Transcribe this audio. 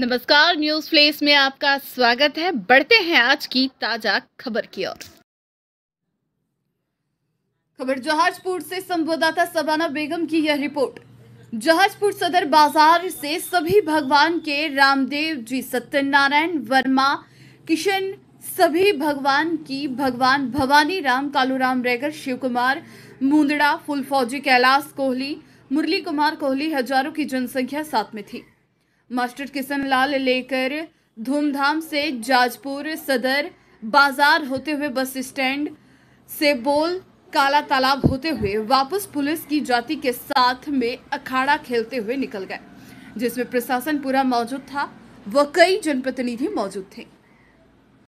नमस्कार news place में आपका स्वागत है बढ़ते हैं आज की ताजा खबर की ओर खबर जहाजपुर से संवाददाता सबाना बेगम की यह रिपोर्ट जहाजपुर सदर बाजार से सभी भगवान के रामदेव जी सत्यनारायण वर्मा किशन सभी भगवान की भगवान भवानी राम कालूराम रेगर शिव कुमार मुंदड़ा फुल फौजी कैलाश कोहली मुरली कुमार कोहली हजारों की जनसंख्या साथ में थी मास्टर किशन लाल लेकर धूमधाम से जाजपुर सदर बाजार होते हुए बस स्टैंड से बोल काला तालाब होते हुए वापस पुलिस की जाति के साथ में अखाड़ा खेलते हुए निकल गए जिसमें प्रशासन पूरा मौजूद था व कई जनप्रतिनिधि मौजूद थे